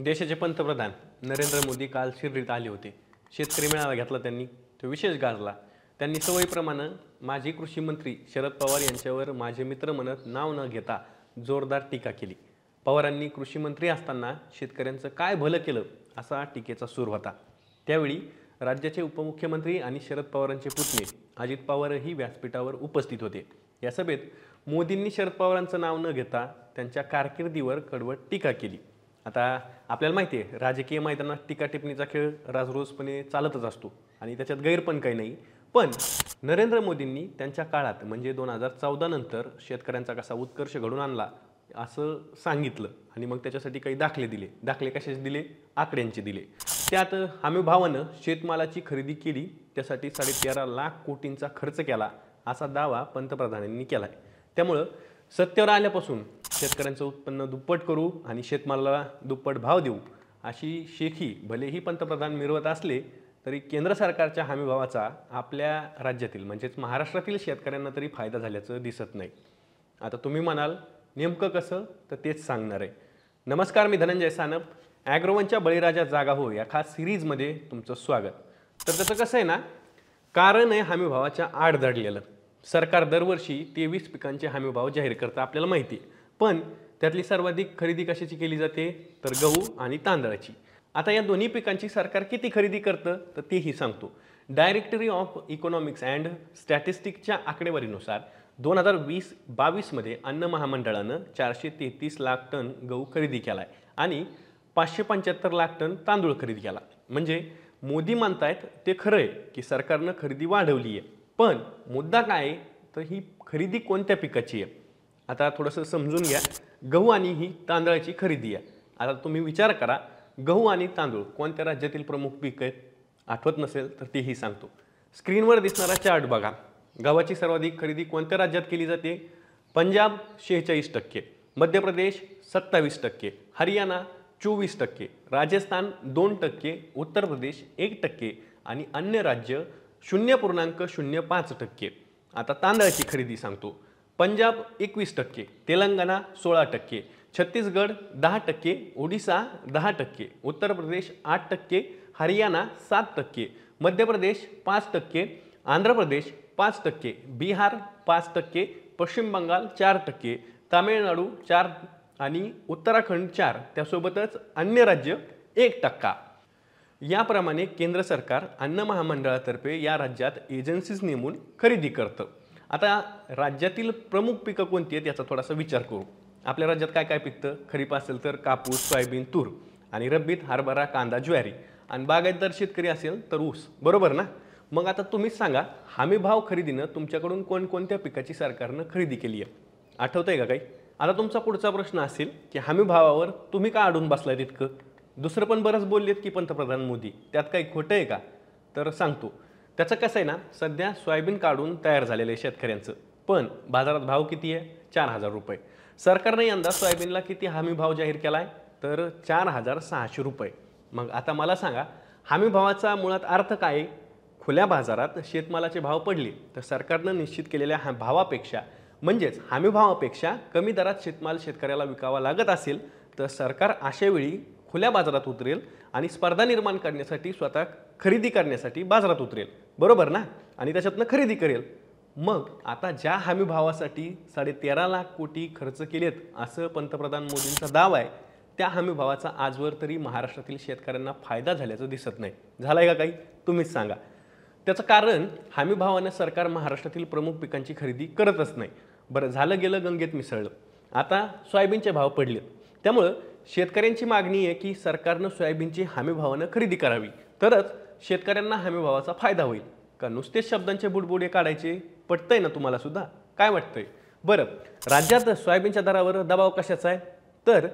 देशाचे पंतप्रधान नरेंद्र मोदी काल शिर्डीत आले होते शेतकरी मेळावा घेतला त्यांनी तो विशेष गाजला त्यांनी सवयीप्रमाणे माजी कृषी मंत्री शरद पवार यांच्यावर माझे मित्र म्हणत नाव न घेता जोरदार टीका केली पवारांनी कृषी मंत्री असताना शेतकऱ्यांचं काय भलं केलं असा टीकेचा सूर होता त्यावेळी राज्याचे उपमुख्यमंत्री आणि शरद पवारांचे पुतणे अजित पवारही व्यासपीठावर उपस्थित होते या सभेत मोदींनी शरद पवारांचं नाव न घेता त्यांच्या कारकिर्दीवर कडवट टीका केली आता आपल्याला माहिती आहे राजकीय मैदानात टीका टिप्पणीचा खेळ राजरोजपणे चालतच असतो आणि त्याच्यात गैरपण काही नाही पण नरेंद्र मोदींनी त्यांच्या काळात म्हणजे दोन हजार चौदा नंतर शेतकऱ्यांचा कसा उत्कर्ष घडून आणला असं सांगितलं आणि मग त्याच्यासाठी काही दाखले दिले दाखले कशाचे दिले आकड्यांचे दिले त्यात हमी भावानं शेतमालाची खरेदी केली त्यासाठी साडेतेरा लाख कोटींचा खर्च केला असा दावा पंतप्रधानांनी केला आहे त्यामुळं सत्तेवर आल्यापासून शेतकऱ्यांचं उत्पन्न दुप्पट करू आणि शेतमालाला दुप्पट भाव देऊ अशी शेखी भलेही पंतप्रधान मिरवत असले तरी केंद्र सरकारच्या हमीभावाचा आपल्या राज्यातील म्हणजेच महाराष्ट्रातील शेतकऱ्यांना तरी फायदा झाल्याचं दिसत नाही आता तुम्ही म्हणाल नेमकं कसं तर तेच सांगणार आहे नमस्कार मी धनंजय सानप ॲग्रोवनच्या बळीराजा जागा हो या खास सिरीजमध्ये तुमचं स्वागत तर त्याचं कसं आहे ना कारण आहे हमीभावाच्या आड दडलेलं सरकार दरवर्षी तेवीस पिकांचे हमीभाव जाहीर करतं आपल्याला माहिती आहे पण त्यातली सर्वाधिक खरेदी कशाची केली जाते तर गहू आणि तांदळाची आता या दोन्ही पिकांची सरकार किती खरेदी करतं तर तेही सांगतो डायरेक्टरी ऑफ इकॉनॉमिक्स अँड स्टॅटिस्टिकच्या आकडेवारीनुसार दोन हजार वीस बावीसमध्ये अन्न महामंडळानं चारशे तेहतीस लाख टन गहू खरेदी केला आहे आणि पाचशे पंच्याहत्तर लाख टन तांदूळ खरेदी केला म्हणजे मोदी मानतायत ते खरं आहे की सरकारनं खरेदी वाढवली आहे पण मुद्दा काय तर ही खरेदी कोणत्या पिकाची आहे आता थोडंसं समजून घ्या गहू आणि ही तांदळाची खरेदी आहे आता तुम्ही विचार करा गहू आणि तांदूळ कोणत्या राज्यातील प्रमुख पीक आहेत आठवत नसेल तर तेही सांगतो स्क्रीनवर दिसणारा चार्ट बघा गव्हाची सर्वाधिक खरेदी कोणत्या राज्यात केली जाते पंजाब शेहेचाळीस टक्के मध्य प्रदेश सत्तावीस टक्के हरियाणा चोवीस टक्के राजस्थान दोन टक्के उत्तर प्रदेश एक टक्के आणि अन्य राज्य शून्य पूर्णांक शून्य पाच टक्के आता तांदळाची खरेदी सांगतो पंजाब एकवीस टक्के तेलंगणा सोळा टक्के छत्तीसगड दहा टक्के ओडिसा दहा टक्के उत्तर प्रदेश आठ टक्के हरियाणा सात टक्के मध्य प्रदेश पाच टक्के आंध्र प्रदेश पाच टक्के बिहार पाच टक्के पश्चिम बंगाल चार टक्के तामिळनाडू चार आणि उत्तराखंड चार त्यासोबतच अन्य राज्य एक टक्का याप्रमाणे केंद्र सरकार अन्न महामंडळातर्फे या राज्यात एजन्सीज नेमून खरेदी करतं आता राज्यातील प्रमुख पिकं कोणती आहेत याचा थोडासा विचार करू आपल्या राज्यात काय काय पिकतं खरीप असेल तर कापूस सोयाबीन तूर आणि रब्बीत हरभरा कांदा ज्वारी आणि बागायतदार शेतकरी असेल तर ऊस बरोबर ना मग आता तुम्हीच सांगा हमी भाव खरेदीनं तुमच्याकडून कोणकोणत्या पिकाची सरकारनं खरेदी केली आहे आठवतं आहे का काही आता तुमचा पुढचा प्रश्न असेल की हमी भावावर तुम्ही का अडून बसलाय तितकं दुसरं पण बरंच बोललेत की पंतप्रधान मोदी त्यात काही खोटं आहे का तर सांगतो त्याचं कसं आहे ना सध्या सोयाबीन काढून तयार झालेलं आहे शेतकऱ्यांचं पण बाजारात भाव किती आहे चार हजार रुपये सरकारने यंदा सोयाबीनला किती हमी भाव जाहीर केला आहे तर चार हजार सहाशे रुपये मग आता मला सांगा हमीभावाचा भावाचा मुळात अर्थ काय खुल्या बाजारात शेतमालाचे भाव पडले तर सरकारनं निश्चित केलेल्या हा भावापेक्षा म्हणजेच हमीभावापेक्षा कमी दरात शेतमाल शेतकऱ्याला विकावा लागत असेल तर सरकार अशावेळी खुल्या बाजारात उतरेल आणि स्पर्धा निर्माण करण्यासाठी स्वतः खरेदी करण्यासाठी बाजारात उतरेल बरोबर ना आणि त्याच्यातनं खरेदी करेल मग आता ज्या हमीभावासाठी भावासाठी तेरा लाख कोटी खर्च केलेत असं पंतप्रधान मोदींचा दावा आहे त्या हमीभावाचा भावाचा आजवर तरी महाराष्ट्रातील शेतकऱ्यांना फायदा झाल्याचं दिसत नाही झाला आहे का काही तुम्हीच सांगा त्याचं कारण हमीभावानं सरकार महाराष्ट्रातील प्रमुख पिकांची खरेदी करतच नाही बरं झालं गेलं गंगेत मिसळलं आता सोयाबीनचे भाव पडले त्यामुळं शेतकऱ्यांची मागणी आहे की सरकारनं सोयाबीनची हमीभावानं खरेदी करावी तरच शेतकऱ्यांना हमीभावाचा फायदा होईल का नुसतेच शब्दांचे बुडबुडे काढायचे पटतंय ना तुम्हाला सुद्धा काय वाटतंय बरं राज्यात सोयाबीनच्या दरावर दबाव कशाचा आहे तर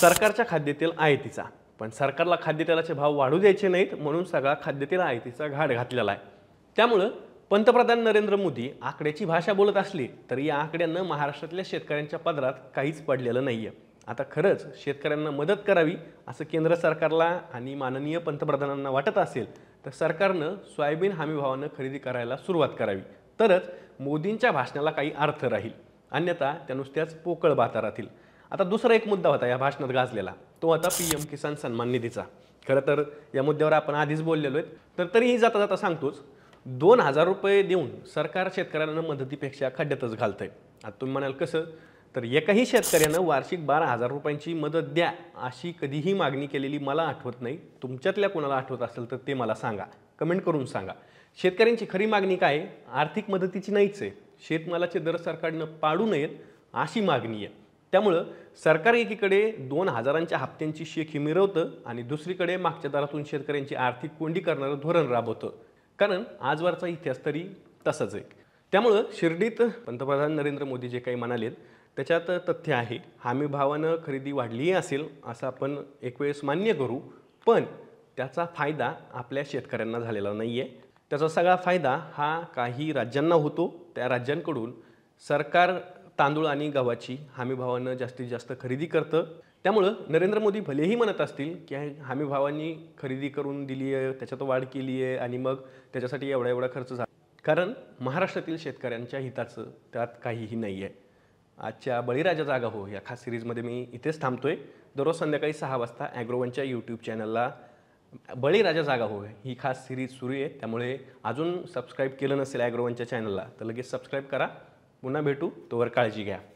सरकारच्या खाद्यतेल आयतीचा पण सरकारला खाद्यतेलाचे भाव वाढू द्यायचे नाहीत म्हणून सगळा खाद्यतेल आयतीचा घाट घातलेला आहे त्यामुळं पंतप्रधान नरेंद्र मोदी आकड्याची भाषा बोलत असली तरी या आकड्यानं महाराष्ट्रातल्या शेतकऱ्यांच्या पदरात काहीच पडलेलं नाही आहे आता खरंच शेतकऱ्यांना मदत करावी असं केंद्र सरकारला आणि माननीय पंतप्रधानांना वाटत असेल तर सरकारनं सोयाबीन हमीभावानं खरेदी करायला सुरुवात करावी तरच मोदींच्या भाषणाला काही अर्थ राहील अन्यथा त्या नुसत्याच पोकळ बातारातील राहतील आता दुसरा एक मुद्दा होता या भाषणात गाजलेला तो होता पी एम किसान सन्मान निधीचा खरं तर या मुद्द्यावर आपण आधीच बोललेलो आहेत तर तरीही जाता जाता सांगतोच दोन हजार रुपये देऊन सरकार शेतकऱ्यांना मदतीपेक्षा खड्ड्यातच घालतंय आता तुम्ही म्हणाल कसं तर एकही शेतकऱ्यानं वार्षिक बारा हजार रुपयांची मदत द्या अशी कधीही मागणी केलेली मला आठवत नाही तुमच्यातल्या कोणाला आठवत असेल तर ते मला सांगा कमेंट करून सांगा शेतकऱ्यांची खरी मागणी काय आर्थिक मदतीची नाहीच आहे शेतमालाचे दर सरकारनं पाडू नयेत अशी मागणी आहे त्यामुळं सरकार एकीकडे दोन हजारांच्या हप्त्यांची शेखी मिरवतं आणि दुसरीकडे मागच्या दरातून शेतकऱ्यांची आर्थिक कोंडी करणारं धोरण राबवतं कारण आजवरचा इतिहास तरी तसाच आहे त्यामुळं शिर्डीत पंतप्रधान नरेंद्र मोदी जे काही म्हणालेत त्याच्यात तथ्य आहे हमीभावानं खरेदी वाढलीही असेल असं आपण एक वेळेस मान्य करू पण त्याचा फायदा आपल्या शेतकऱ्यांना झालेला नाही आहे त्याचा सगळा फायदा हा काही राज्यांना होतो त्या राज्यांकडून सरकार तांदूळ आणि गव्हाची हमीभावानं जास्तीत जास्त खरेदी करतं त्यामुळं नरेंद्र मोदी भलेही म्हणत असतील की हमीभावांनी खरेदी करून दिली आहे त्याच्यात वाढ केली आहे आणि मग त्याच्यासाठी एवढा एवढा खर्च झाला कारण महाराष्ट्रातील शेतकऱ्यांच्या हिताचं त्यात काहीही नाही आहे आजच्या बळीराजा जागा हो या खास सिरीजमध्ये मी इथेच थांबतोय दररोज संध्याकाळी सहा वाजता ॲग्रोवनच्या यूट्यूब चॅनलला बळीराजा जागा हो ही खास सिरीज सुरू आहे त्यामुळे अजून सबस्क्राईब केलं नसेल ॲग्रोवनच्या चॅनलला तर लगेच सबस्क्राईब करा पुन्हा भेटू तोवर काळजी घ्या